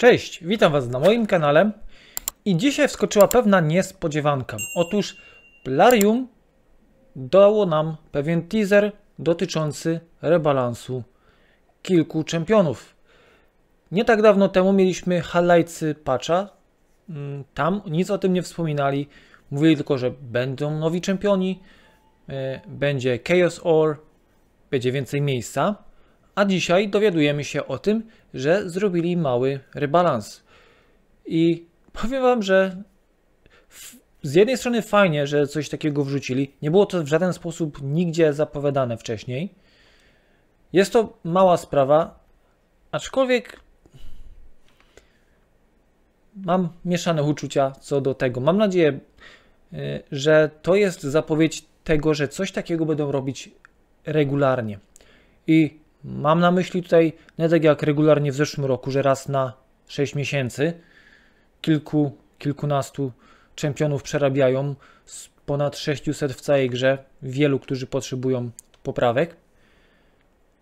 Cześć, witam Was na moim kanale i dzisiaj wskoczyła pewna niespodziewanka. Otóż Plarium dało nam pewien teaser dotyczący rebalansu kilku czempionów. Nie tak dawno temu mieliśmy highlightsy patcha, mm, tam nic o tym nie wspominali, mówili tylko, że będą nowi czempioni, e, będzie Chaos Ore, będzie więcej miejsca. A dzisiaj dowiadujemy się o tym, że zrobili mały rebalans. I powiem Wam, że z jednej strony fajnie, że coś takiego wrzucili. Nie było to w żaden sposób nigdzie zapowiadane wcześniej. Jest to mała sprawa, aczkolwiek mam mieszane uczucia co do tego. Mam nadzieję, y, że to jest zapowiedź tego, że coś takiego będą robić regularnie. I Mam na myśli tutaj nie tak jak regularnie w zeszłym roku, że raz na 6 miesięcy kilku, kilkunastu czempionów przerabiają z ponad 600 w całej grze, wielu, którzy potrzebują poprawek.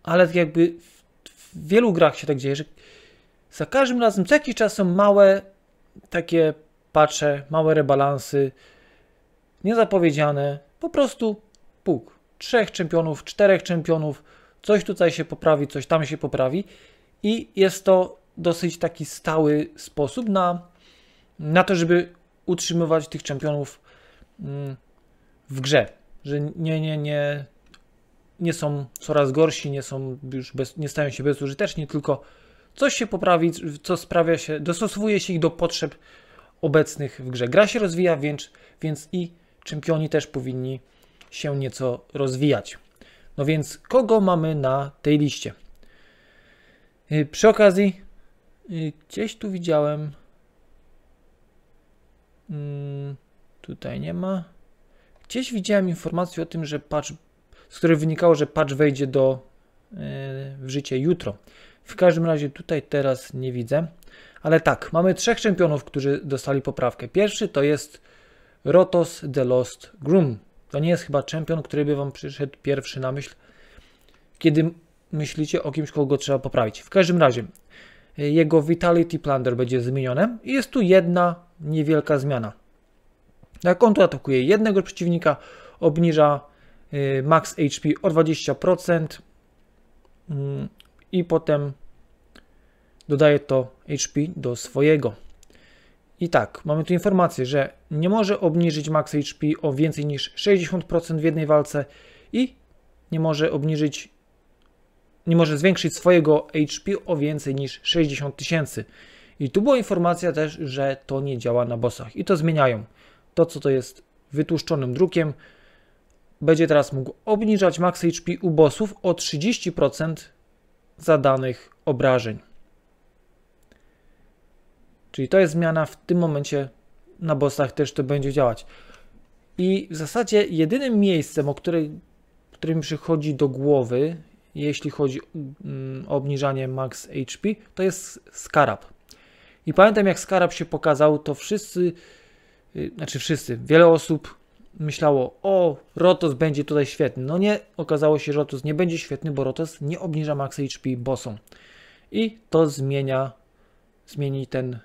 Ale tak jakby w, w wielu grach się tak dzieje, że za każdym razem co jakiś czas są małe takie patrze, małe rebalansy, niezapowiedziane, po prostu puk. Trzech czempionów, czterech czempionów, Coś tutaj się poprawi, coś tam się poprawi i jest to dosyć taki stały sposób na, na to, żeby utrzymywać tych czempionów mm, w grze, że nie, nie, nie, nie są coraz gorsi, nie są już bez, nie stają się bezużyteczni, tylko coś się poprawi, co sprawia się, dostosowuje się ich do potrzeb obecnych w grze. Gra się rozwija, więc, więc i czempioni też powinni się nieco rozwijać. No więc kogo mamy na tej liście? Y, przy okazji, y, gdzieś tu widziałem. Mm, tutaj nie ma. Gdzieś widziałem informację o tym, że patch, z której wynikało, że patch wejdzie do y, w życie jutro. W każdym razie tutaj teraz nie widzę. Ale tak, mamy trzech czempionów, którzy dostali poprawkę. Pierwszy to jest Rotos the Lost Groom, to nie jest chyba czempion, który by Wam przyszedł pierwszy na myśl, kiedy myślicie o kimś, kogo trzeba poprawić. W każdym razie, jego Vitality Plunder będzie zmienione i jest tu jedna niewielka zmiana. Jak on tu atakuje jednego przeciwnika, obniża y, max HP o 20% mm, i potem dodaje to HP do swojego. I tak, mamy tu informację, że nie może obniżyć max HP o więcej niż 60% w jednej walce i nie może obniżyć, nie może zwiększyć swojego HP o więcej niż 60 tysięcy. I tu była informacja też, że to nie działa na bossach i to zmieniają. To, co to jest wytłuszczonym drukiem, będzie teraz mógł obniżać max HP u bossów o 30% zadanych obrażeń. Czyli to jest zmiana w tym momencie na bossach też to będzie działać. I w zasadzie jedynym miejscem, o której, które mi przychodzi do głowy, jeśli chodzi mm, o obniżanie max HP, to jest Scarab. I pamiętam jak Scarab się pokazał, to wszyscy, y, znaczy wszyscy, wiele osób myślało, o, Rotos będzie tutaj świetny. No nie, okazało się, że Rotos nie będzie świetny, bo Rotos nie obniża max HP bossom. I to zmienia, zmieni ten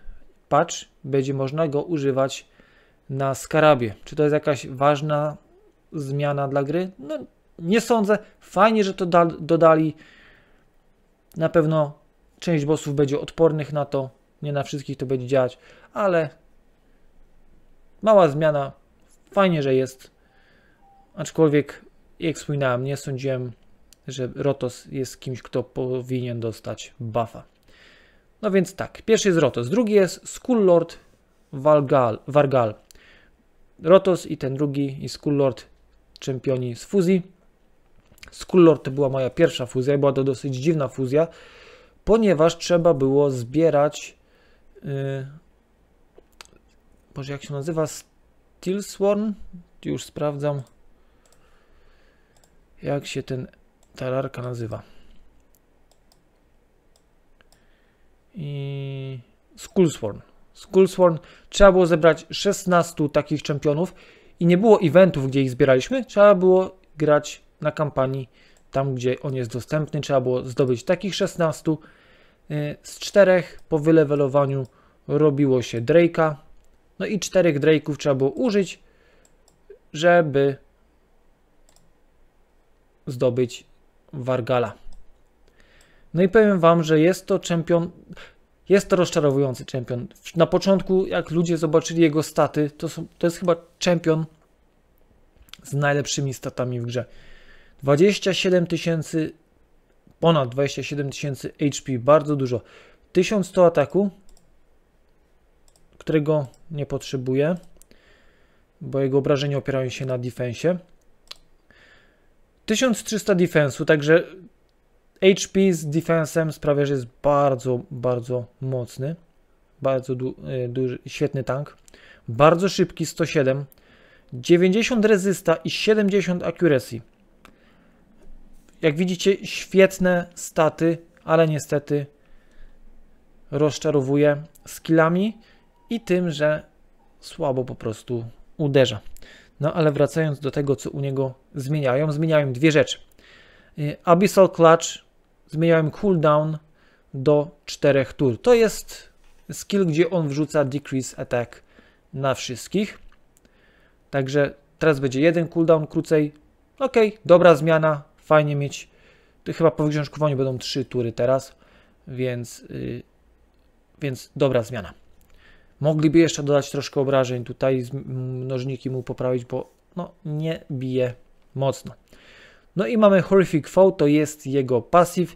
patch, będzie można go używać na skarabie. Czy to jest jakaś ważna zmiana dla gry? No, nie sądzę. Fajnie, że to dodali. Na pewno część bossów będzie odpornych na to. Nie na wszystkich to będzie działać, ale mała zmiana. Fajnie, że jest. Aczkolwiek, jak wspominałem, nie sądziłem, że Rotos jest kimś, kto powinien dostać buffa. No więc tak, pierwszy jest Rotos, drugi jest Skullord Vargal, Vargal. Rotos i ten drugi i Skullord czempioni z fuzji. Skullord to była moja pierwsza fuzja, była to dosyć dziwna fuzja, ponieważ trzeba było zbierać yy, może jak się nazywa Steelsworn? Już sprawdzam jak się ten tararka nazywa. Skullsworn. Skullsworn trzeba było zebrać 16 takich czempionów i nie było eventów, gdzie ich zbieraliśmy, trzeba było grać na kampanii tam, gdzie on jest dostępny. Trzeba było zdobyć takich 16. Y, z czterech po wylewelowaniu robiło się Drake'a. No i czterech Drake'ów trzeba było użyć, żeby zdobyć Wargala. No i powiem Wam, że jest to czempion... Jest to rozczarowujący czempion. Na początku, jak ludzie zobaczyli jego staty, to, są, to jest chyba czempion z najlepszymi statami w grze. 27 tysięcy, ponad 27 tysięcy HP, bardzo dużo. 1100 ataku, którego nie potrzebuję, bo jego obrażenia opierają się na defensie. 1300 defensu, także HP z defensem sprawia, że jest bardzo, bardzo mocny. Bardzo du e, duży, świetny tank. Bardzo szybki, 107. 90 rezysta i 70 accuracy. Jak widzicie, świetne staty, ale niestety rozczarowuje skillami i tym, że słabo po prostu uderza. No ale wracając do tego, co u niego zmieniają, zmieniają dwie rzeczy. E, Abyssal Clutch zmieniałem cooldown do 4 tur. To jest skill, gdzie on wrzuca decrease attack na wszystkich. Także teraz będzie jeden cooldown krócej. Ok, dobra zmiana, fajnie mieć. To chyba po wygrzążkowaniu będą 3 tury teraz, więc, yy, więc dobra zmiana. Mogliby jeszcze dodać troszkę obrażeń tutaj, mnożniki mu poprawić, bo no, nie bije mocno. No i mamy Horrific Foe, to jest jego pasyw.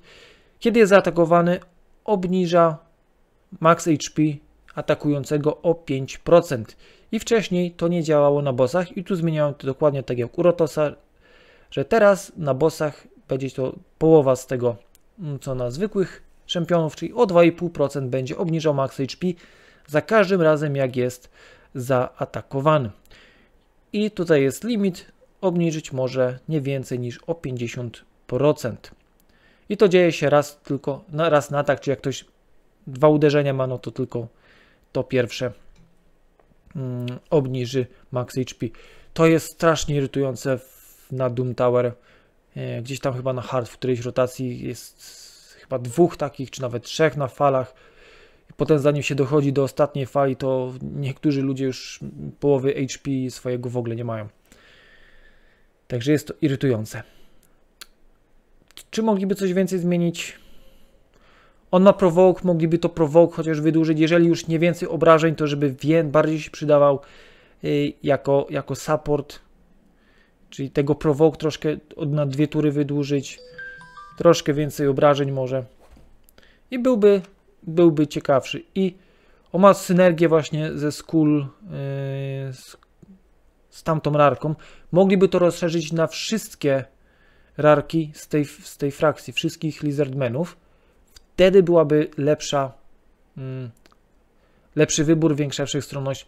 Kiedy jest zaatakowany, obniża max HP atakującego o 5%. I wcześniej to nie działało na bossach i tu zmieniałem to dokładnie tak jak u rotosa że teraz na bossach będzie to połowa z tego mm, co na zwykłych czempionów, czyli o 2,5% będzie obniżał max HP za każdym razem jak jest zaatakowany. I tutaj jest limit obniżyć może nie więcej niż o 50%. I to dzieje się raz tylko, na, raz na tak, czy jak ktoś dwa uderzenia ma, no to tylko to pierwsze mm, obniży max HP. To jest strasznie irytujące w, na Doom Tower. E, gdzieś tam chyba na hard w którejś rotacji jest chyba dwóch takich, czy nawet trzech na falach. potem zanim się dochodzi do ostatniej fali, to niektórzy ludzie już połowy HP swojego w ogóle nie mają. Także jest to irytujące. Czy mogliby coś więcej zmienić? On ma prowoke, mogliby to prowoke chociaż wydłużyć. Jeżeli już nie więcej obrażeń, to żeby bardziej się przydawał y, jako, jako support. Czyli tego prowoke troszkę od na dwie tury wydłużyć. Troszkę więcej obrażeń może. I byłby, byłby ciekawszy. I on ma synergię właśnie ze Skull, yy, z tamtą rarką. Mogliby to rozszerzyć na wszystkie rarki z tej, z tej frakcji, wszystkich Lizardmenów. Wtedy byłaby lepsza, mm, lepszy wybór, większa wszechstronność.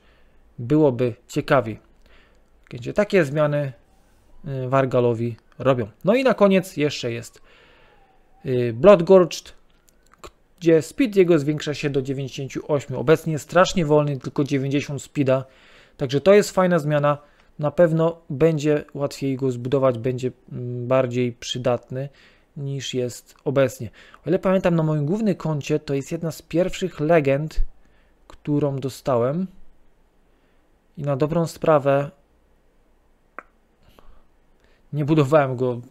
Byłoby ciekawiej. Gdzie takie zmiany y, Wargalowi robią. No i na koniec jeszcze jest y, Bloodgorged, gdzie speed jego zwiększa się do 98. Obecnie jest strasznie wolny, tylko 90 speeda. Także to jest fajna zmiana na pewno będzie łatwiej go zbudować, będzie mm, bardziej przydatny niż jest obecnie. O ile pamiętam, na moim głównym koncie to jest jedna z pierwszych legend, którą dostałem. I na dobrą sprawę nie budowałem go.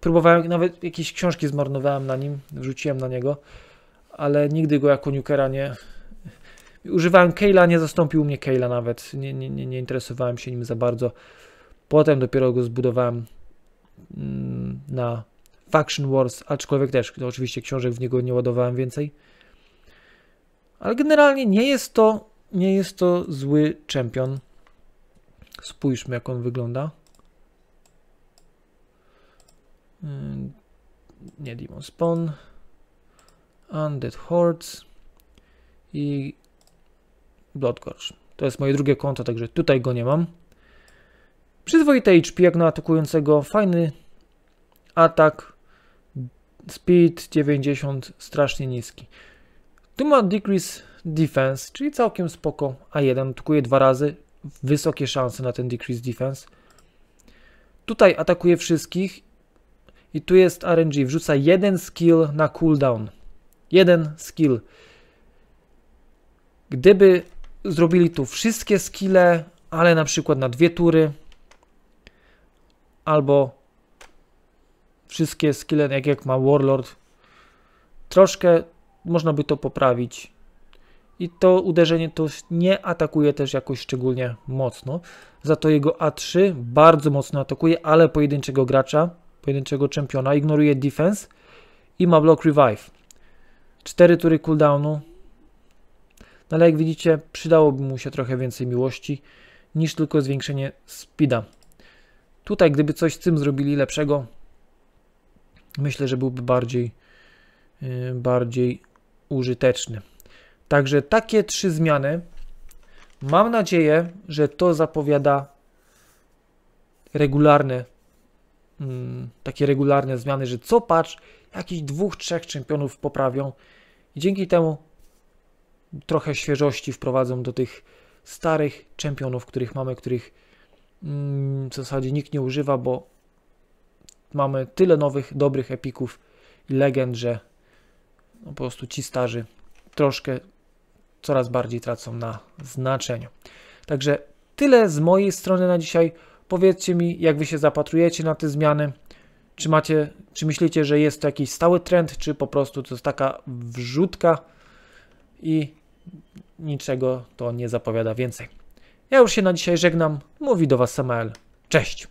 Próbowałem, nawet jakieś książki zmarnowałem na nim, wrzuciłem na niego, ale nigdy go jako nukera nie, Używałem Keyla, nie zastąpił mnie Keyla nawet, nie, nie, nie, nie interesowałem się nim za bardzo. Potem dopiero go zbudowałem mm, na Faction Wars, aczkolwiek też no, oczywiście książek w niego nie ładowałem więcej. Ale generalnie nie jest to, nie jest to zły czempion. Spójrzmy jak on wygląda. Mm, nie Demon Spawn. Undead Hordes. I Bloodgorge. To jest moje drugie konto, także tutaj go nie mam. Przyzwoite HP jak na atakującego, fajny atak, speed 90, strasznie niski. Tu ma decrease defense, czyli całkiem spoko, a jeden atakuje dwa razy, wysokie szanse na ten decrease defense. Tutaj atakuje wszystkich i tu jest RNG, wrzuca jeden skill na cooldown. Jeden skill. Gdyby zrobili tu wszystkie skille, ale na przykład na dwie tury albo wszystkie skille, jak, jak ma Warlord. Troszkę można by to poprawić. I to uderzenie to nie atakuje też jakoś szczególnie mocno. Za to jego A3 bardzo mocno atakuje, ale pojedynczego gracza, pojedynczego czempiona. Ignoruje defense i ma block revive. Cztery tury cooldownu, ale jak widzicie przydałoby mu się trochę więcej miłości niż tylko zwiększenie speeda. Tutaj gdyby coś z tym zrobili lepszego, myślę, że byłby bardziej, y, bardziej użyteczny. Także takie trzy zmiany. Mam nadzieję, że to zapowiada regularne, mm, takie regularne zmiany, że co patrz, jakichś dwóch, trzech czempionów poprawią i dzięki temu trochę świeżości wprowadzą do tych starych czempionów, których mamy, których mm, w zasadzie nikt nie używa, bo mamy tyle nowych, dobrych epików i legend, że no, po prostu ci starzy troszkę coraz bardziej tracą na znaczeniu. Także tyle z mojej strony na dzisiaj. Powiedzcie mi, jak wy się zapatrujecie na te zmiany. Czy macie, czy myślicie, że jest to jakiś stały trend, czy po prostu to jest taka wrzutka i niczego to nie zapowiada więcej. Ja już się na dzisiaj żegnam. Mówi do Was Samael. Cześć!